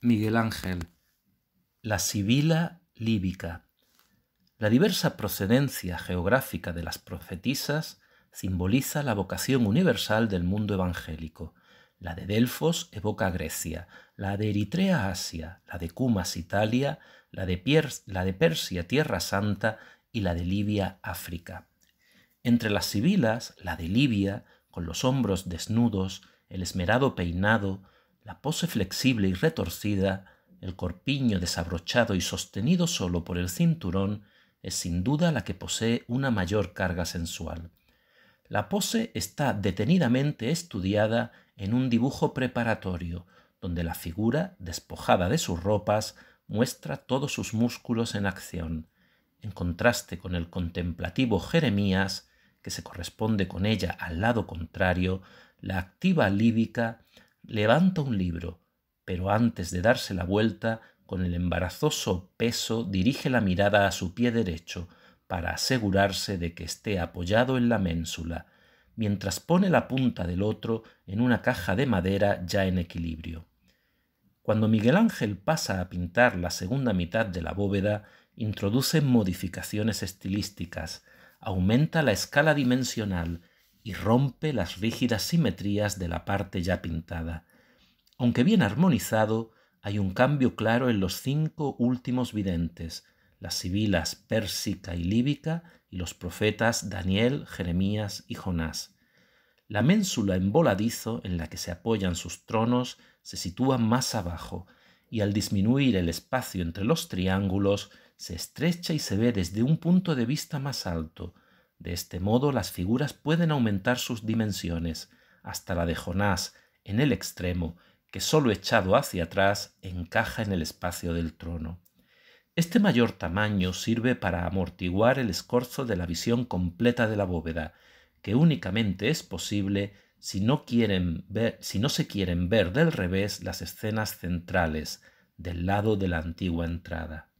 Miguel Ángel, la Sibila líbica. La diversa procedencia geográfica de las profetisas simboliza la vocación universal del mundo evangélico. La de Delfos evoca Grecia, la de Eritrea Asia, la de Cumas Italia, la de, la de Persia Tierra Santa y la de Libia África. Entre las sibilas, la de Libia, con los hombros desnudos, el esmerado peinado, la pose flexible y retorcida, el corpiño desabrochado y sostenido solo por el cinturón, es sin duda la que posee una mayor carga sensual. La pose está detenidamente estudiada en un dibujo preparatorio, donde la figura, despojada de sus ropas, muestra todos sus músculos en acción, en contraste con el contemplativo Jeremías, que se corresponde con ella al lado contrario, la activa líbica levanta un libro, pero antes de darse la vuelta, con el embarazoso peso dirige la mirada a su pie derecho para asegurarse de que esté apoyado en la ménsula, mientras pone la punta del otro en una caja de madera ya en equilibrio. Cuando Miguel Ángel pasa a pintar la segunda mitad de la bóveda, introduce modificaciones estilísticas, aumenta la escala dimensional y rompe las rígidas simetrías de la parte ya pintada. Aunque bien armonizado, hay un cambio claro en los cinco últimos videntes, las sibilas pérsica y líbica y los profetas Daniel, Jeremías y Jonás. La ménsula en voladizo en la que se apoyan sus tronos se sitúa más abajo, y al disminuir el espacio entre los triángulos se estrecha y se ve desde un punto de vista más alto, de este modo las figuras pueden aumentar sus dimensiones, hasta la de Jonás, en el extremo, que solo echado hacia atrás encaja en el espacio del trono. Este mayor tamaño sirve para amortiguar el escorzo de la visión completa de la bóveda, que únicamente es posible si no, quieren si no se quieren ver del revés las escenas centrales, del lado de la antigua entrada.